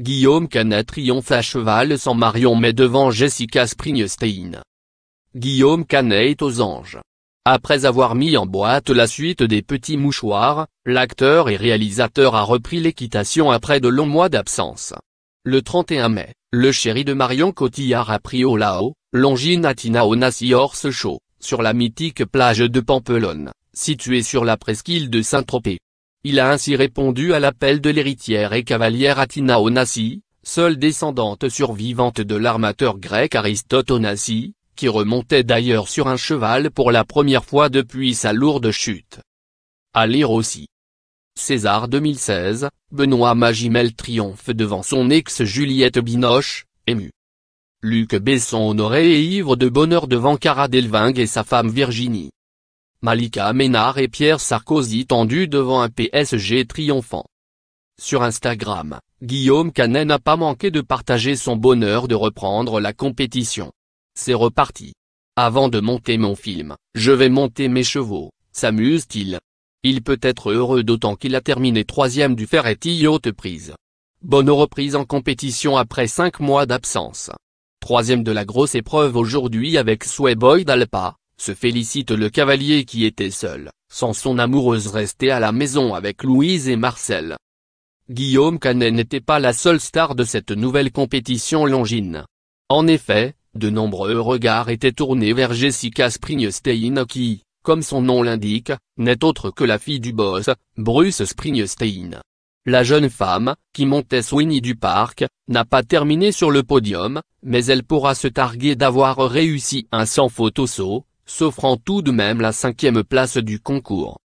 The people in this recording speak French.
Guillaume Canet triomphe à cheval sans Marion mais devant Jessica Springsteen. Guillaume Canet est aux anges. Après avoir mis en boîte la suite des petits mouchoirs, l'acteur et réalisateur a repris l'équitation après de longs mois d'absence. Le 31 mai, le chéri de Marion Cotillard a pris au Lao, Longinatina au Horse Show, sur la mythique plage de Pampelonne, située sur la presqu'île de Saint-Tropez. Il a ainsi répondu à l'appel de l'héritière et cavalière Atina Onassi, seule descendante survivante de l'armateur grec Aristote Onassi, qui remontait d'ailleurs sur un cheval pour la première fois depuis sa lourde chute. À lire aussi. César 2016, Benoît Magimel triomphe devant son ex Juliette Binoche, ému. Luc Besson honoré et ivre de bonheur devant Cara Delvingue et sa femme Virginie. Malika Ménard et Pierre Sarkozy tendus devant un PSG triomphant. Sur Instagram, Guillaume Canet n'a pas manqué de partager son bonheur de reprendre la compétition. C'est reparti. Avant de monter mon film, je vais monter mes chevaux, s'amuse-t-il. Il peut être heureux d'autant qu'il a terminé troisième du Ferretti haute prise. Bonne reprise en compétition après cinq mois d'absence. Troisième de la grosse épreuve aujourd'hui avec Boy d'Alpa, se félicite le cavalier qui était seul, sans son amoureuse restée à la maison avec Louise et Marcel. Guillaume Canet n'était pas la seule star de cette nouvelle compétition longine. En effet, de nombreux regards étaient tournés vers Jessica Springsteen qui, comme son nom l'indique, n'est autre que la fille du boss, Bruce Springsteen. La jeune femme, qui montait Sweeney du parc, n'a pas terminé sur le podium, mais elle pourra se targuer d'avoir réussi un sans au saut, s'offrant tout de même la cinquième place du concours.